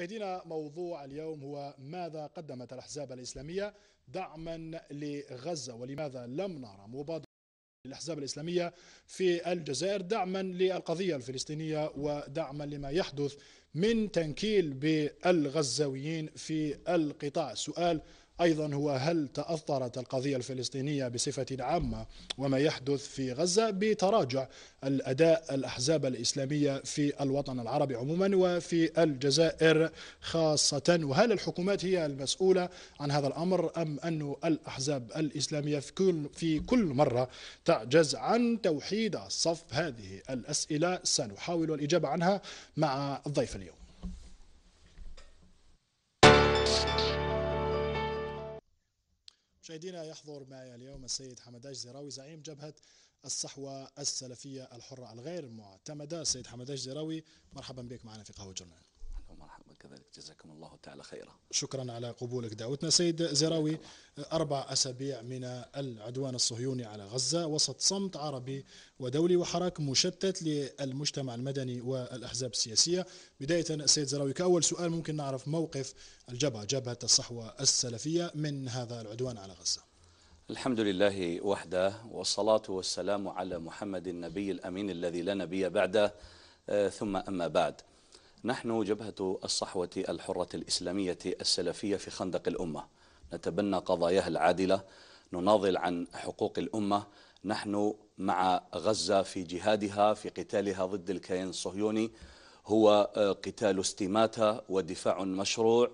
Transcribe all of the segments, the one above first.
مشاهدينا موضوع اليوم هو ماذا قدمت الأحزاب الإسلامية دعما لغزة ولماذا لم نرى مبادرة الأحزاب الإسلامية في الجزائر دعما للقضية الفلسطينية ودعما لما يحدث من تنكيل بالغزاويين في القطاع السؤال أيضا هو هل تأثرت القضية الفلسطينية بصفة عامة وما يحدث في غزة بتراجع الأداء الأحزاب الإسلامية في الوطن العربي عموما وفي الجزائر خاصة وهل الحكومات هي المسؤولة عن هذا الأمر أم أن الأحزاب الإسلامية في كل, في كل مرة تعجز عن توحيد الصف هذه الأسئلة سنحاول الإجابة عنها مع الضيف اليوم مشاهدينا يحضر معي اليوم السيد حمداش زراوي زعيم جبهة الصحوة السلفية الحرة الغير معتمدة السيد حمداش زراوي مرحبا بك معنا في قهوة جرنال كذلك جزاكم الله تعالى خيرا شكرا على قبولك دعوتنا سيد زراوي أربع أسابيع من العدوان الصهيوني على غزة وسط صمت عربي ودولي وحراك مشتت للمجتمع المدني والأحزاب السياسية بداية سيد زراوي كأول سؤال ممكن نعرف موقف الجبهة جبهة الصحوة السلفية من هذا العدوان على غزة الحمد لله وحده والصلاة والسلام على محمد النبي الأمين الذي لا نبي بعده آه، ثم أما بعد نحن جبهة الصحوة الحرة الإسلامية السلفية في خندق الأمة نتبنى قضاياها العادلة نناضل عن حقوق الأمة نحن مع غزة في جهادها في قتالها ضد الكيان الصهيوني هو آه، قتال استماتة ودفاع مشروع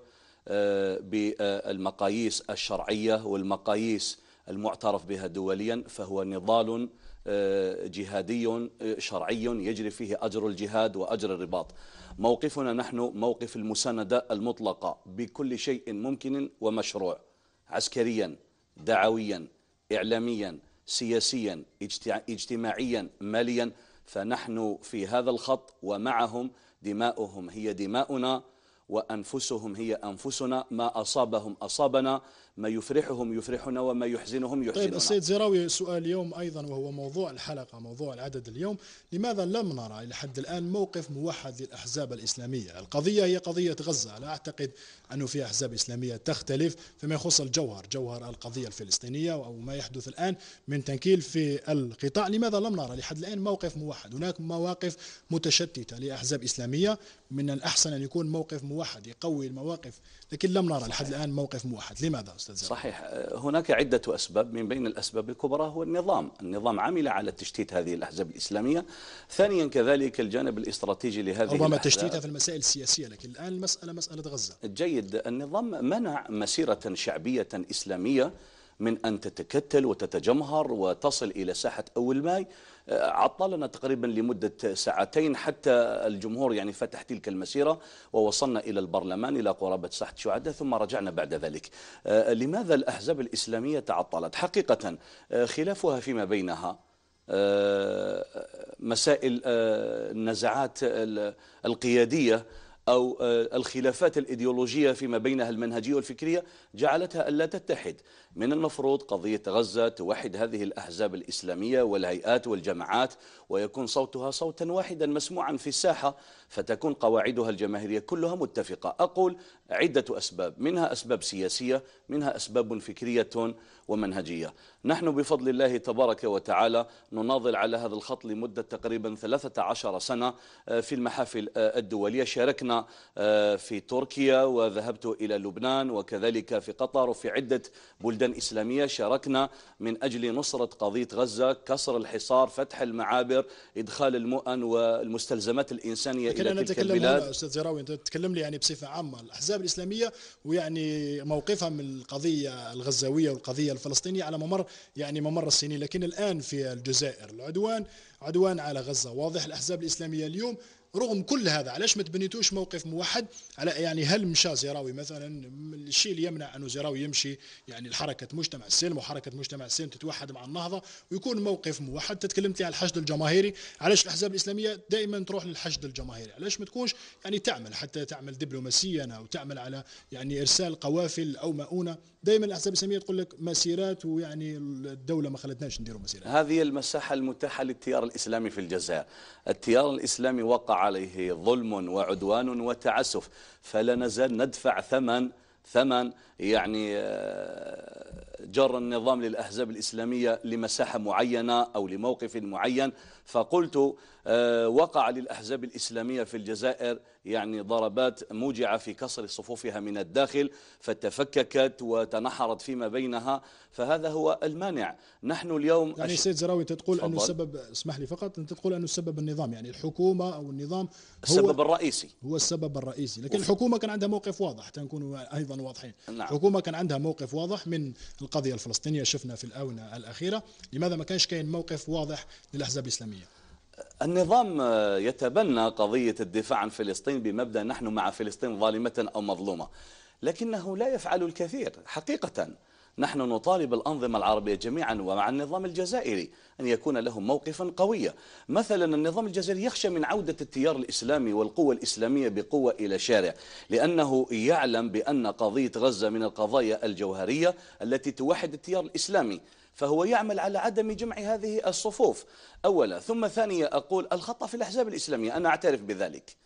آه، بالمقاييس الشرعية والمقاييس المعترف بها دوليا فهو نضال آه، جهادي شرعي يجري فيه أجر الجهاد وأجر الرباط موقفنا نحن موقف المساندة المطلقة بكل شيء ممكن ومشروع عسكريا دعويا إعلاميا سياسيا اجتماعيا ماليا فنحن في هذا الخط ومعهم دماؤهم هي دماؤنا وأنفسهم هي أنفسنا ما أصابهم أصابنا ما يفرحهم يفرحنا وما يحزنهم طيب، يحزننا طيب السيد زراوي سؤال اليوم أيضا وهو موضوع الحلقة موضوع العدد اليوم لماذا لم نرى إلى حد الآن موقف موحد للأحزاب الإسلامية القضية هي قضية غزة لا أعتقد أنه في أحزاب إسلامية تختلف فيما يخص الجوهر جوهر القضية الفلسطينية أو ما يحدث الآن من تنكيل في القطاع لماذا لم نرى لحد الآن موقف موحد هناك مواقف متشتتة لأحزاب إسلامية من الأحسن أن يكون موقف موحد موحد يقوي المواقف لكن لم نرى لحد الآن موقف موحد لماذا أستاذ زرق؟ صحيح هناك عدة أسباب من بين الأسباب الكبرى هو النظام النظام عمل على تشتيت هذه الأحزاب الإسلامية ثانيا كذلك الجانب الاستراتيجي لهذه ربما تشتيتها في المسائل السياسية لكن الآن المسألة مسألة غزة جيد النظام منع مسيرة شعبية إسلامية من أن تتكتل وتتجمهر وتصل إلى ساحة أول ماي عطلنا تقريبا لمدة ساعتين حتى الجمهور يعني فتح تلك المسيرة ووصلنا إلى البرلمان إلى قرابة ساحة الشهداء ثم رجعنا بعد ذلك آه، لماذا الأحزاب الإسلامية تعطلت حقيقة آه، خلافها فيما بينها آه، مسائل النزعات القيادية أو الخلافات الإيديولوجية فيما بينها المنهجية والفكرية جعلتها ألا تتحد من المفروض قضية غزة توحد هذه الأحزاب الإسلامية والهيئات والجماعات ويكون صوتها صوتا واحدا مسموعا في الساحة فتكون قواعدها الجماهيرية كلها متفقة أقول عدة أسباب منها أسباب سياسية منها أسباب فكرية ومنهجية نحن بفضل الله تبارك وتعالى نناضل على هذا الخط لمدة تقريبا 13 سنة آه، في المحافل آه، الدولية شاركنا آه، في تركيا وذهبت إلى لبنان وكذلك في قطر وفي عدة بلدان الإسلامية إسلامية شاركنا من أجل نصرة قضية غزة كسر الحصار فتح المعابر إدخال المؤن والمستلزمات الإنسانية إلى أنا تلك البلاد أستاذ زراوي أنت تتكلم لي يعني بصفة عامة الأحزاب الإسلامية ويعني موقفها من القضية الغزاوية والقضية الفلسطينية على ممر يعني ممر السنين لكن الآن في الجزائر العدوان عدوان على غزة واضح الأحزاب الإسلامية اليوم رغم كل هذا علاش ما تبنيتوش موقف موحد على يعني هل مشى زراوي مثلا الشيء اللي يمنع انه زراوي يمشي يعني الحركه مجتمع السلم وحركه مجتمع السلم تتوحد مع النهضه ويكون موقف موحد لي على الحشد الجماهيري علاش الاحزاب الاسلاميه دائما تروح للحشد الجماهيري علاش ما تكونش يعني تعمل حتى تعمل دبلوماسيا او تعمل على يعني ارسال قوافل او مؤونه دائما الاحزاب الاسلاميه تقول لك مسيرات ويعني الدوله ما خلتناش نديروا مسيرات هذه المساحه المتاحه للتيار الاسلامي في الجزائر التيار الاسلامي وقع عليه ظلم وعدوان وتعسف فلا نزال ندفع ثمن ثمن يعني آه، جر النظام للأحزاب الإسلامية لمساحة معينة أو لموقف معين فقلت آه، وقع للأحزاب الإسلامية في الجزائر يعني ضربات موجعة في كسر صفوفها من الداخل فتفككت وتنحرت فيما بينها فهذا هو المانع نحن اليوم يعني أش... سيد زراوي أنت تقول أنه السبب اسمح لي فقط أنت تقول أنه السبب النظام يعني الحكومة أو النظام هو السبب الرئيسي هو السبب الرئيسي لكن وف... الحكومة كان عندها موقف واضح تنكون أيضا واضحين نعم. الحكومة كان عندها موقف واضح من القضية الفلسطينية شفنا في الآونة الأخيرة لماذا ما كانش كاين موقف واضح للأحزاب الإسلامية النظام آه، يتبنى قضية الدفاع عن فلسطين بمبدأ نحن مع فلسطين ظالمة أو مظلومة لكنه لا يفعل الكثير حقيقة نحن نطالب الأنظمة العربية جميعا ومع النظام الجزائري أن يكون لهم موقفا قويا مثلا النظام الجزائري يخشى من عودة التيار الإسلامي والقوة الإسلامية بقوة إلى شارع لأنه يعلم بأن قضية غزة من القضايا الجوهرية التي توحد التيار الإسلامي فهو يعمل على عدم جمع هذه الصفوف أولا ثم ثانيا أقول الخطأ في الأحزاب الإسلامية أنا أعترف بذلك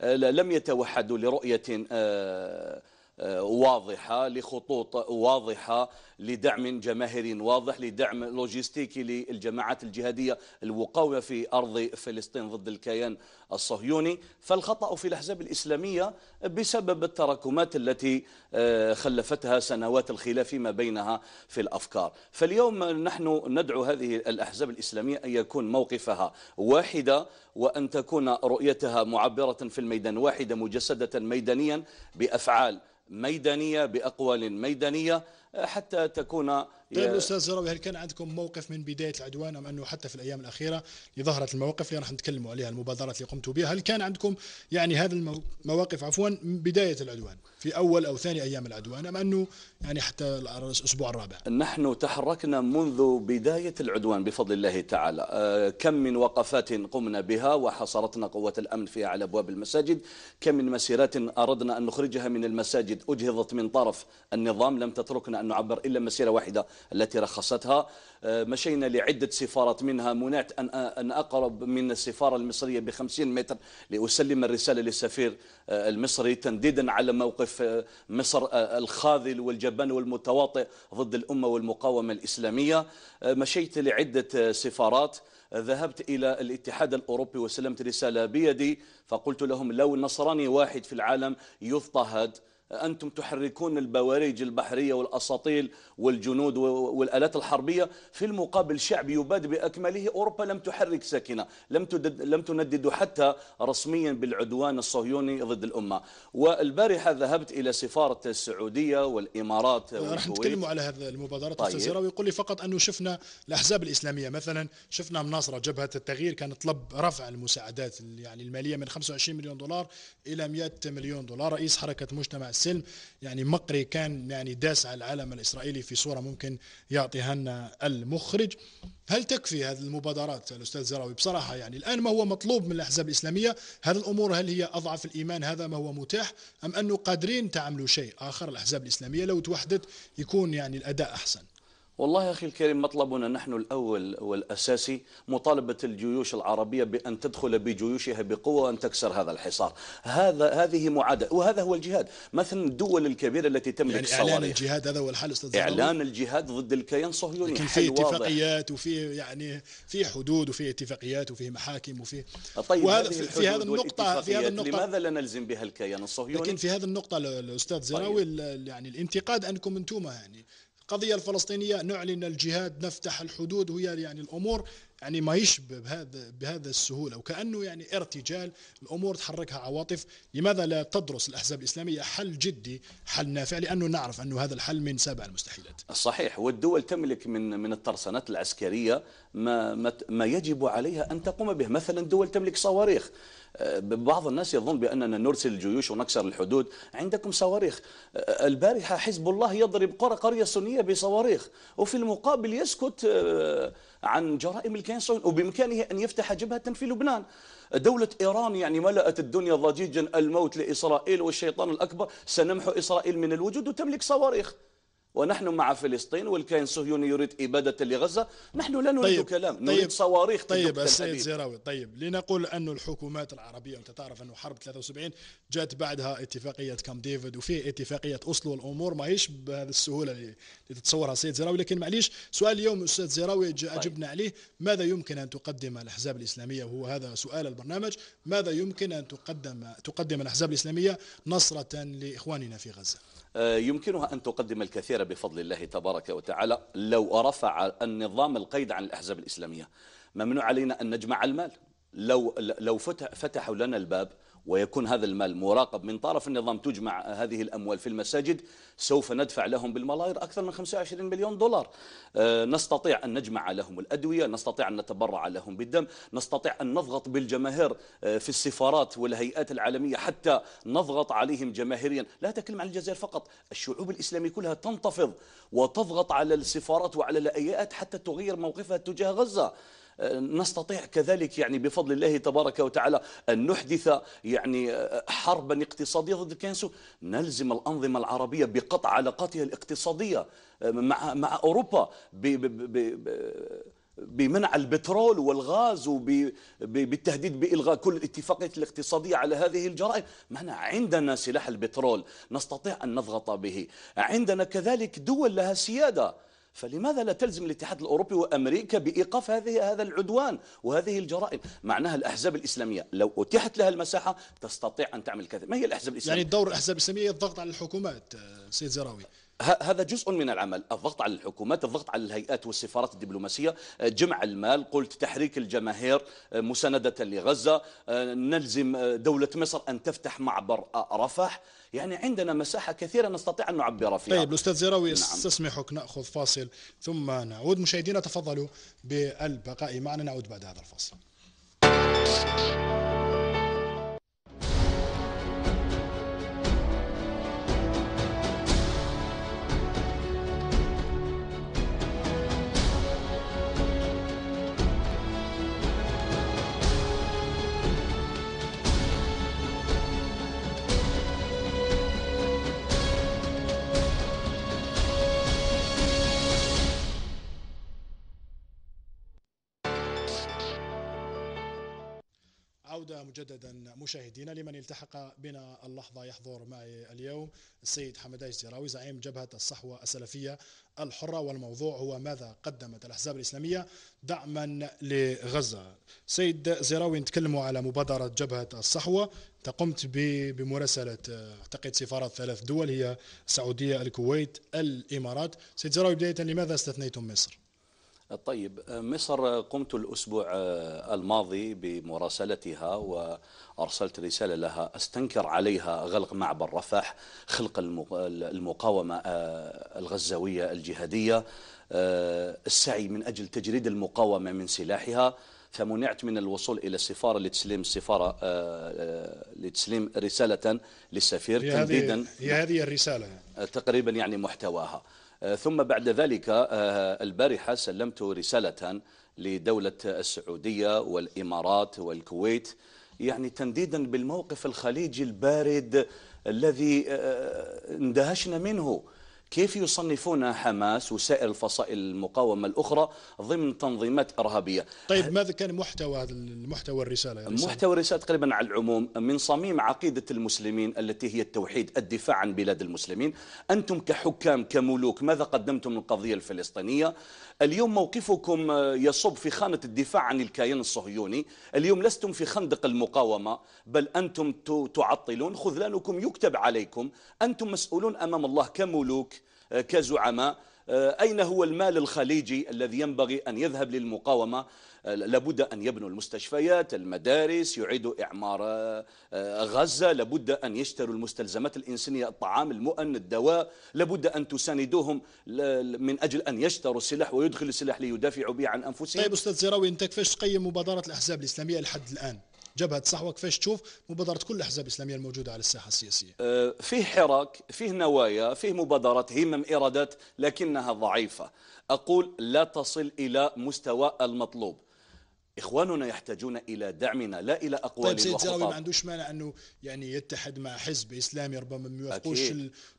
آه، لم يتوحدوا لرؤية آه، آه، واضحة لخطوط واضحة لدعم جماهيري واضح لدعم لوجستيكي للجماعات الجهادية المقاومة في أرض فلسطين ضد الكيان الصهيوني فالخطأ في الأحزاب الإسلامية بسبب التراكمات التي آه، خلفتها سنوات الخلاف ما بينها في الأفكار فاليوم نحن ندعو هذه الأحزاب الإسلامية أن يكون موقفها واحدة وأن تكون رؤيتها معبرة في الميدان واحدة مجسدة ميدانيا بأفعال ميدانية بأقوال ميدانية حتى تكون طيب استاذ زراوي هل كان عندكم موقف من بدايه العدوان ام انه حتى في الايام الاخيره اللي ظهرت المواقف اللي راح نتكلم عليها المبادرات اللي قمتوا بها هل كان عندكم يعني هذا المواقف عفوا من بدايه العدوان في اول او ثاني ايام العدوان ام انه يعني حتى الاسبوع الرابع نحن تحركنا منذ بدايه العدوان بفضل الله تعالى آه، كم من وقفات قمنا بها وحصرتنا قوه الامن فيها على ابواب المساجد كم من مسيرات اردنا ان نخرجها من المساجد اجهضت من طرف النظام لم تتركنا ان نعبر الا مسيره واحده التي رخصتها آه، مشينا لعدة سفارات منها منعت أن أقرب من السفارة المصرية بخمسين متر لأسلم الرسالة للسفير آه، المصري تنديدا على موقف آه، مصر الخاذل والجبان والمتواطئ ضد الأمة والمقاومة الإسلامية مشيت لعدة سفارات ذهبت إلى الاتحاد الأوروبي وسلمت رسالة بيدي فقلت لهم لو نصراني واحد في العالم يضطهد أنتم تحركون البواريج البحرية والأساطيل والجنود والآلات الحربية في المقابل شعب يباد بأكمله أوروبا لم تحرك ساكنة لم, لم تندد حتى رسميا بالعدوان الصهيوني ضد الأمة والبارحة ذهبت إلى سفارة السعودية والإمارات آه، راح نتكلم على هذه المبادرات طيب. ويقول لي فقط أنه شفنا الأحزاب الإسلامية مثلا شفنا مناصرة جبهة التغيير كان طلب رفع المساعدات يعني المالية من 25 مليون دولار إلى 100 مليون دولار رئيس حركة مجتمع سلم يعني مقري كان يعني داس على العلم الإسرائيلي في صورة ممكن يعطيها لنا المخرج هل تكفي هذه المبادرات الأستاذ زراوي بصراحة يعني الآن ما هو مطلوب من الأحزاب الإسلامية هذه الأمور هل هي أضعف الإيمان هذا ما هو متاح أم أنه قادرين تعملوا شيء آخر الأحزاب الإسلامية لو توحدت يكون يعني الأداء أحسن والله يا أخي الكريم مطلبنا نحن الأول والأساسي مطالبة الجيوش العربية بأن تدخل بجيوشها بقوة وأن تكسر هذا الحصار هذا هذه معادة وهذا هو الجهاد مثلا الدول الكبيرة التي تملك يعني إعلان الجهاد هذا هو الحل أستاذ إعلان الجهاد ضد الكيان الصهيوني لكن في اتفاقيات وفي يعني في حدود وفي اتفاقيات وفي محاكم وفي طيب وهذا في هذا النقطة في هذا النقطة لماذا لا نلزم بها الكيان الصهيوني لكن في هذه النقطة الأستاذ زراوي طيب. يعني الانتقاد أنكم أنتم يعني القضية الفلسطينية نعلن الجهاد نفتح الحدود وهي يعني الأمور يعني ما يشبه بهذا بهذا السهولة وكأنه يعني ارتجال الأمور تحركها عواطف لماذا لا تدرس الأحزاب الإسلامية حل جدي حل نافع لأنه نعرف أنه هذا الحل من سابع المستحيلات صحيح والدول تملك من من الترسانات العسكرية ما, ما, ما يجب عليها أن تقوم به مثلا دول تملك صواريخ بعض الناس يظن بأننا نرسل الجيوش ونكسر الحدود عندكم صواريخ البارحة حزب الله يضرب قرى قرية سنية بصواريخ وفي المقابل يسكت آه، عن جرائم الكيان الصهيوني وبإمكانه أن يفتح جبهة في لبنان دولة إيران يعني ملأت الدنيا ضجيجا الموت لإسرائيل والشيطان الأكبر سنمحو إسرائيل من الوجود وتملك صواريخ ونحن مع فلسطين والكيان الصهيوني يريد إبادة لغزة نحن لا نريد طيب كلام طيب نريد صواريخ طيب السيد زيراوي طيب لنقول أن الحكومات العربية أنت تعرف أن حرب 73 جات بعدها اتفاقية كام ديفيد وفي اتفاقية أصل والأمور ماهيش بهذه السهولة اللي تتصورها السيد زيراوي لكن معليش سؤال اليوم أستاذ زيراوي أجبنا طيب. عليه ماذا يمكن أن تقدم الأحزاب الإسلامية وهو هذا سؤال البرنامج ماذا يمكن أن تقدم تقدم الأحزاب الإسلامية نصرة لإخواننا في غزة آه، يمكنها أن تقدم الكثير بفضل الله تبارك وتعالى لو رفع النظام القيد عن الأحزاب الإسلامية ممنوع علينا أن نجمع المال لو, لو فتحوا لنا الباب ويكون هذا المال مراقب من طرف النظام تجمع هذه الأموال في المساجد سوف ندفع لهم بالملاير أكثر من 25 مليون دولار آه، نستطيع أن نجمع لهم الأدوية نستطيع أن نتبرع لهم بالدم نستطيع أن نضغط بالجماهير آه، في السفارات والهيئات العالمية حتى نضغط عليهم جماهيريا لا تكلم عن الجزائر فقط الشعوب الإسلامية كلها تنتفض وتضغط على السفارات وعلى الهيئات حتى تغير موقفها تجاه غزة نستطيع كذلك يعني بفضل الله تبارك وتعالى أن نحدث يعني آه، حربا اقتصادية ضد الكينسو نلزم الأنظمة العربية بقطع علاقاتها الاقتصادية آه، مع مع أوروبا ب ب ب بمنع البترول والغاز وبالتهديد بإلغاء كل الاتفاقيات الاقتصادية على هذه الجرائم معنا عندنا سلاح البترول نستطيع أن نضغط به عندنا كذلك دول لها سيادة فلماذا لا تلزم الاتحاد الأوروبي وأمريكا بإيقاف هذه هذا العدوان وهذه الجرائم معناها الأحزاب الإسلامية لو أتيحت لها المساحة تستطيع أن تعمل كذا ما هي الأحزاب الإسلامية يعني دور الأحزاب الإسلامية هي الضغط على الحكومات آه، سيد زراوي هذا جزء من العمل الضغط على الحكومات الضغط على الهيئات والسفارات الدبلوماسية آه، جمع المال قلت تحريك الجماهير آه، مساندة لغزة آه، نلزم دولة مصر أن تفتح معبر رفح يعني عندنا مساحة كثيرة نستطيع أن نعبر فيها طيب الأستاذ زراوي نعم. استسمحك نأخذ فاصل ثم نعود مشاهدينا تفضلوا بالبقاء معنا نعود بعد هذا الفاصل العودة مجددا مشاهدينا لمن التحق بنا اللحظة يحضر معي اليوم السيد حمداي الزراوي زعيم جبهة الصحوة السلفية الحرة والموضوع هو ماذا قدمت الأحزاب الإسلامية دعما لغزة سيد زراوي نتكلموا على مبادرة جبهة الصحوة قمت بمراسلة أعتقد سفارة ثلاث دول هي السعودية الكويت الإمارات سيد زراوي بداية لماذا استثنيتم مصر؟ طيب مصر قمت الأسبوع آه، الماضي بمراسلتها وأرسلت رسالة لها أستنكر عليها غلق معبر رفح خلق المقاومة آه، الغزاوية الجهادية آه، السعي من أجل تجريد المقاومة من سلاحها فمنعت من الوصول الى السفاره لتسليم السفاره لتسليم رساله للسفير تنديدا هي هذه الرساله تقريبا يعني محتواها آه، ثم بعد ذلك آه، البارحة سلمت رسالة لدولة السعودية والإمارات والكويت يعني تنديدا بالموقف الخليجي البارد الذي آه، اندهشنا منه كيف يصنفون حماس وسائر الفصائل المقاومة الأخرى ضمن تنظيمات إرهابية طيب ماذا كان محتوى هذا المحتوى الرسالة يعني محتوى الرسالة تقريبا على العموم من صميم عقيدة المسلمين التي هي التوحيد الدفاع عن بلاد المسلمين أنتم كحكام كملوك ماذا قدمتم للقضية الفلسطينية اليوم موقفكم يصب في خانة الدفاع عن الكيان الصهيوني اليوم لستم في خندق المقاومة بل أنتم تعطلون خذلانكم يكتب عليكم أنتم مسؤولون أمام الله كملوك آه، كزعماء آه، أين هو المال الخليجي الذي ينبغي أن يذهب للمقاومة آه، لابد أن يبنوا المستشفيات المدارس يعيدوا إعمار غزة لابد أن يشتروا المستلزمات الإنسانية الطعام المؤن الدواء لابد أن تساندوهم من أجل أن يشتروا السلاح ويدخلوا السلاح ليدافعوا به عن أنفسهم طيب أستاذ زراوي أنت كيفاش تقيم مبادرة الأحزاب الإسلامية لحد الآن جبهه صحوه كيفاش تشوف مبادره كل الاحزاب الاسلاميه الموجوده على الساحه السياسيه أه، فيه حراك فيه نوايا فيه مبادرات همم ارادات لكنها ضعيفه اقول لا تصل الى مستوى المطلوب اخواننا يحتاجون الى دعمنا لا الى اقوال طيب سيد زاوي ما عندوش مانع انه يعني يتحد مع حزب اسلامي ربما ما يوافقوش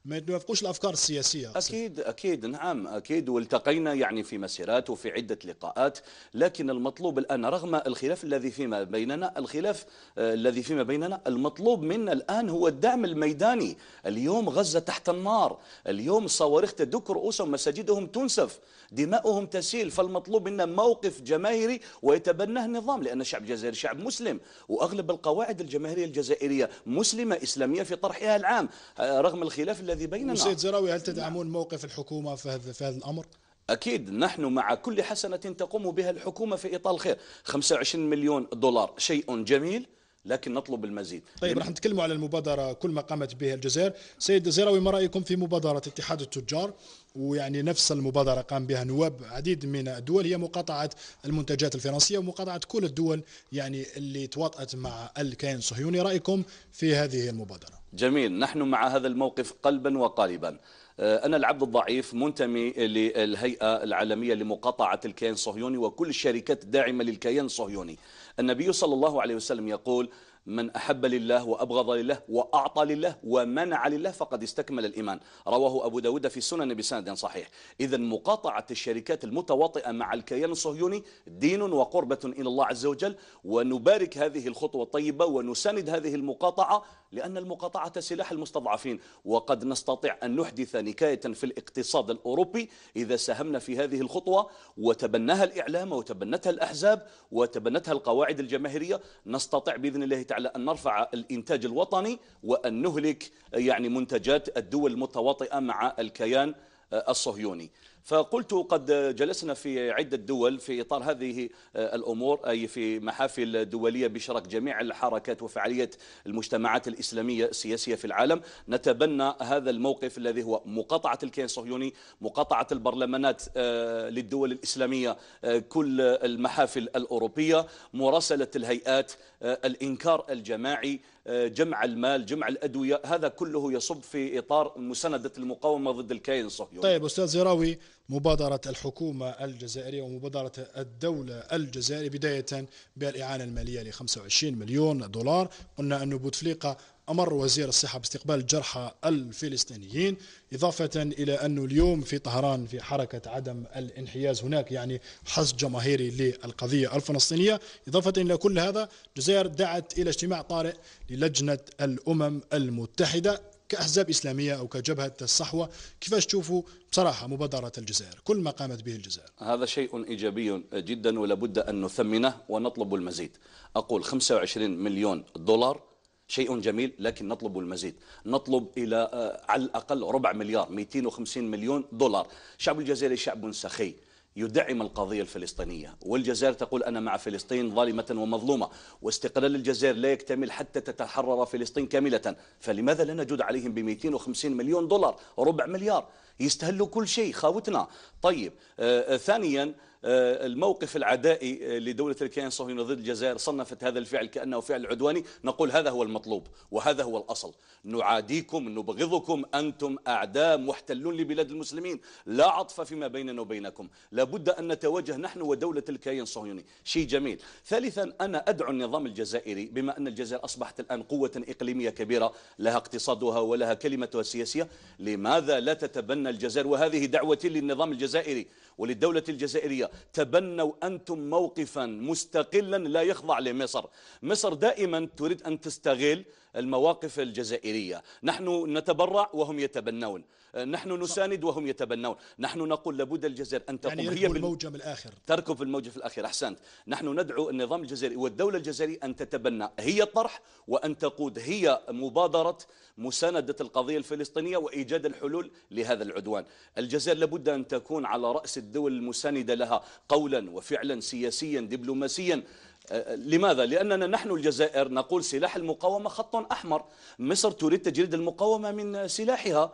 ما يوافقوش الافكار السياسيه اكيد اكيد نعم اكيد والتقينا يعني في مسيرات وفي عده لقاءات لكن المطلوب الان رغم الخلاف الذي فيما بيننا الخلاف آه الذي فيما بيننا المطلوب منا الان هو الدعم الميداني اليوم غزه تحت النار اليوم صواريخ تدك رؤوسهم مساجدهم تنسف دماؤهم تسيل فالمطلوب منا موقف جماهيري ويتبنى لأنه نظام لأن الشعب الجزائري شعب مسلم وأغلب القواعد الجماهيرية الجزائرية مسلمة إسلامية في طرحها العام آه، رغم الخلاف الذي بيننا سيد زراوي هل تدعمون موقف الحكومة في هذا الأمر؟ أكيد نحن مع كل حسنة تقوم بها الحكومة في إطار الخير 25 مليون دولار شيء جميل لكن نطلب المزيد طيب راح نتكلموا على المبادره كل ما قامت به الجزائر سيد زيراوي ما رايكم في مبادره اتحاد التجار ويعني نفس المبادره قام بها نواب عديد من الدول هي مقاطعه المنتجات الفرنسيه ومقاطعه كل الدول يعني اللي تواطات مع الكيان الصهيوني رايكم في هذه المبادره جميل نحن مع هذا الموقف قلبا وقالبا آه، أنا العبد الضعيف منتمي للهيئة العالمية لمقاطعة الكيان الصهيوني وكل الشركات الداعمة للكيان الصهيوني النبي صلى الله عليه وسلم يقول من أحب لله وأبغض لله وأعطى لله ومنع لله فقد استكمل الإيمان رواه أبو داود في سنن بسند صحيح إذا مقاطعة الشركات المتواطئة مع الكيان الصهيوني دين وقربة إلى الله عز وجل ونبارك هذه الخطوة الطيبة ونساند هذه المقاطعة لأن المقاطعة سلاح المستضعفين وقد نستطيع أن نحدث نكاية في الاقتصاد الأوروبي إذا ساهمنا في هذه الخطوة وتبناها الإعلام وتبنتها الأحزاب وتبنتها القواعد الجماهيرية نستطيع بإذن الله تعالى أن نرفع الإنتاج الوطني وأن نهلك يعني منتجات الدول المتواطئة مع الكيان الصهيوني فقلت قد جلسنا في عدة دول في إطار هذه آه، الأمور أي في محافل دولية بشرك جميع الحركات وفعالية المجتمعات الإسلامية السياسية في العالم نتبنى هذا الموقف الذي هو مقاطعة الكيان الصهيوني مقاطعة البرلمانات آه، للدول الإسلامية آه، كل المحافل الأوروبية مراسلة الهيئات الإنكار الجماعي جمع المال جمع الأدوية هذا كله يصب في إطار مساندة المقاومة ضد الكيان الصهيوني طيب أستاذ زراوي مبادرة الحكومة الجزائرية ومبادرة الدولة الجزائرية بداية بالإعانة المالية ل 25 مليون دولار قلنا أن بوتفليقة أمر وزير الصحة باستقبال الجرحى الفلسطينيين إضافة إلى أنه اليوم في طهران في حركة عدم الانحياز هناك يعني حصد جماهيري للقضية الفلسطينية إضافة إلى كل هذا الجزائر دعت إلى اجتماع طارئ للجنة الأمم المتحدة كأحزاب إسلامية أو كجبهة الصحوة كيفاش تشوفوا بصراحة مبادرة الجزائر كل ما قامت به الجزائر هذا شيء إيجابي جدا ولابد أن نثمنه ونطلب المزيد أقول 25 مليون دولار شيء جميل لكن نطلب المزيد نطلب إلى آه، على الأقل ربع مليار 250 مليون دولار الشعب الجزائري شعب سخي يدعم القضية الفلسطينية والجزائر تقول أنا مع فلسطين ظالمة ومظلومة واستقلال الجزائر لا يكتمل حتى تتحرر فلسطين كاملة فلماذا لا نجود عليهم ب 250 مليون دولار ربع مليار يستهلوا كل شيء خاوتنا طيب آه, آه، ثانيا آه الموقف العدائي آه، لدولة الكيان الصهيوني ضد الجزائر صنفت هذا الفعل كأنه فعل عدواني نقول هذا هو المطلوب وهذا هو الأصل نعاديكم نبغضكم أنتم أعداء محتلون لبلاد المسلمين لا عطف فيما بيننا وبينكم لابد أن نتوجه نحن ودولة الكيان الصهيوني شيء جميل ثالثا أنا أدعو النظام الجزائري بما أن الجزائر أصبحت الآن قوة إقليمية كبيرة لها اقتصادها ولها كلمتها السياسية لماذا لا تتبنى الجزائر وهذه دعوتي للنظام الجزائري وللدولة الجزائرية تبنوا أنتم موقفا مستقلا لا يخضع لمصر مصر دائما تريد أن تستغل المواقف الجزائرية نحن نتبرع وهم يتبنون نحن نساند وهم يتبنون نحن نقول لابد الجزائر أن تقوم يعني هي الموجة من الآخر تركب الموجة في الأخير أحسنت نحن ندعو النظام الجزائري والدولة الجزائرية أن تتبنى هي الطرح وأن تقود هي مبادرة مساندة القضية الفلسطينية وإيجاد الحلول لهذا العدوان الجزائر لابد أن تكون على رأس الدول المساندة لها قولا وفعلا سياسيا دبلوماسيا أه، أه، لماذا؟ لأننا نحن الجزائر نقول سلاح المقاومة خط أحمر مصر تريد تجريد المقاومة من سلاحها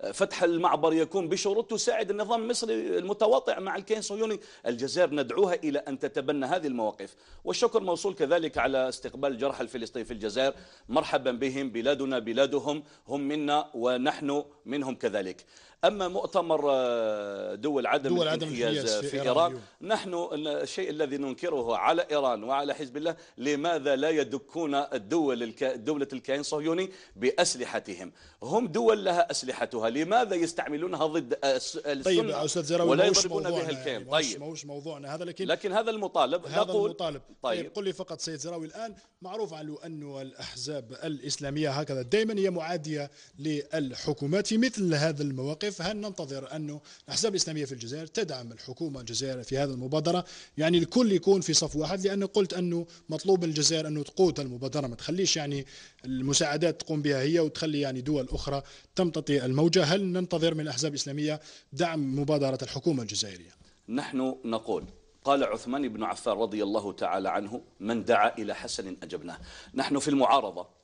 أه، فتح المعبر يكون بشروط تساعد النظام المصري المتواطئ مع الكيان الصهيوني الجزائر ندعوها إلى أن تتبنى هذه المواقف والشكر موصول كذلك على استقبال جرح الفلسطيني في الجزائر مرحبا بهم بلادنا بلادهم هم منا ونحن منهم كذلك أما مؤتمر آه، دول عدم دول الانحياز في, في إيران, إيران نحن الشيء الذي ننكره على إيران وعلى حزب الله لماذا لا يدكون الدول دولة الكيان الصهيوني بأسلحتهم هم دول لها أسلحتها لماذا يستعملونها ضد السنة طيب أستاذ زراوي ولا يضربون بها الكيان طيب موش موضوعنا هذا لكن لكن هذا المطالب هذا نقول المطالب طيب, طيب قل لي فقط سيد زراوي الآن معروف عنه أن الأحزاب الإسلامية هكذا دائما هي معادية للحكومات في مثل هذا المواقف كيف هل ننتظر أنه الأحزاب الإسلامية في الجزائر تدعم الحكومة الجزائرية في هذه المبادرة يعني الكل يكون في صف واحد لأنه قلت أنه مطلوب من الجزائر أنه تقود المبادرة ما تخليش يعني المساعدات تقوم بها هي وتخلي يعني دول أخرى تمتطي الموجة هل ننتظر من الأحزاب الإسلامية دعم مبادرة الحكومة الجزائرية نحن نقول قال عثمان بن عفان رضي الله تعالى عنه من دعا إلى حسن أجبناه نحن في المعارضة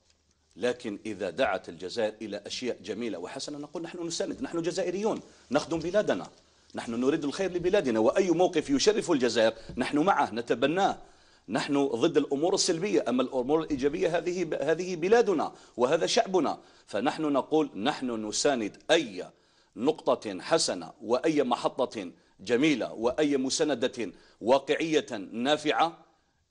لكن إذا دعت الجزائر إلى أشياء جميلة وحسنة نقول نحن نساند نحن جزائريون نخدم بلادنا نحن نريد الخير لبلادنا وأي موقف يشرف الجزائر نحن معه نتبناه نحن ضد الأمور السلبية أما الأمور الإيجابية هذه هذه بلادنا وهذا شعبنا فنحن نقول نحن نساند أي نقطة حسنة وأي محطة جميلة وأي مساندة واقعية نافعة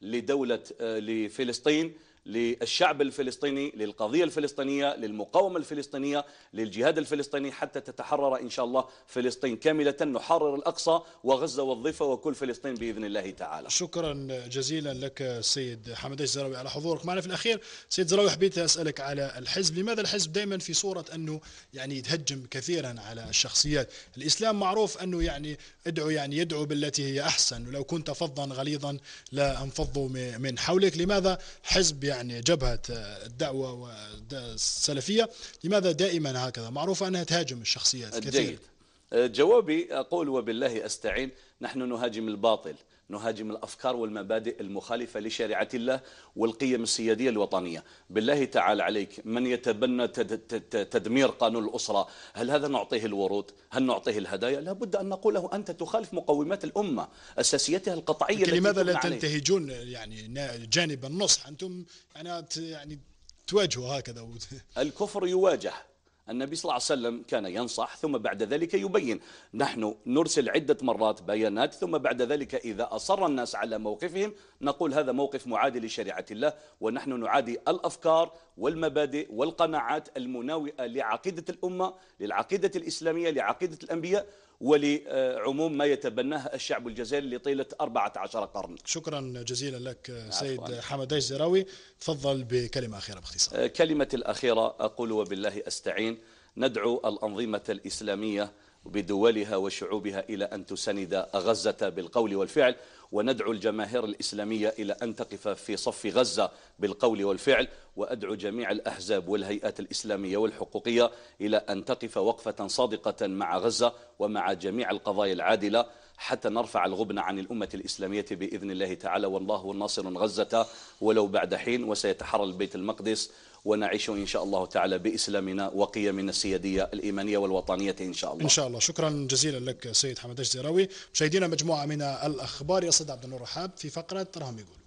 لدولة آه، لفلسطين للشعب الفلسطيني للقضية الفلسطينية للمقاومة الفلسطينية للجهاد الفلسطيني حتى تتحرر إن شاء الله فلسطين كاملة نحرر الأقصى وغزة والضفة وكل فلسطين بإذن الله تعالى شكرا جزيلا لك سيد حمد الزراوي على حضورك معنا في الأخير سيد زراوي حبيت أسألك على الحزب لماذا الحزب دائما في صورة أنه يعني يتهجم كثيرا على الشخصيات الإسلام معروف أنه يعني ادعو يعني يدعو بالتي هي أحسن ولو كنت فظا غليظا لانفضوا من حولك لماذا حزب يعني يعني جبهة آه، الدعوة والسلفية لماذا دائما هكذا معروف أنها تهاجم الشخصيات كثير جوابي أقول وبالله أستعين نحن نهاجم الباطل نهاجم الأفكار والمبادئ المخالفة لشريعة الله والقيم السيادية الوطنية بالله تعالى عليك من يتبنى تدمير قانون الأسرة هل هذا نعطيه الورود هل نعطيه الهدايا لا بد أن نقوله أنت تخالف مقومات الأمة أساسيتها القطعية التي لماذا لا تنتهجون يعني جانب النصح أنتم يعني, يعني تواجهوا هكذا الكفر يواجه النبي صلى الله عليه وسلم كان ينصح ثم بعد ذلك يبين نحن نرسل عدة مرات بيانات ثم بعد ذلك إذا أصر الناس على موقفهم نقول هذا موقف معادي لشريعة الله ونحن نعادي الأفكار والمبادئ والقناعات المناوئة لعقيدة الأمة للعقيدة الإسلامية لعقيدة الأنبياء ولعموم ما يتبناه الشعب الجزائري لطيلة 14 قرن شكرا جزيلا لك سيد حمد الزراوي تفضل بكلمة أخيرة باختصار أه، كلمة الأخيرة أقول وبالله أستعين ندعو الأنظمة الإسلامية بدولها وشعوبها إلى أن تسند غزة بالقول والفعل وندعو الجماهير الإسلامية إلى أن تقف في صف غزة بالقول والفعل وأدعو جميع الأحزاب والهيئات الإسلامية والحقوقية إلى أن تقف وقفة صادقة مع غزة ومع جميع القضايا العادلة حتى نرفع الغبن عن الأمة الإسلامية بإذن الله تعالى والله ناصر غزة ولو بعد حين وسيتحرر البيت المقدس ونعيش إن شاء الله تعالى بإسلامنا وقيمنا السيادية الإيمانية والوطنية إن شاء الله إن شاء الله شكرا جزيلا لك سيد حمد الزراوي مشاهدينا مجموعة من الأخبار يصد عبد النور حاب في فقرة رهم يقول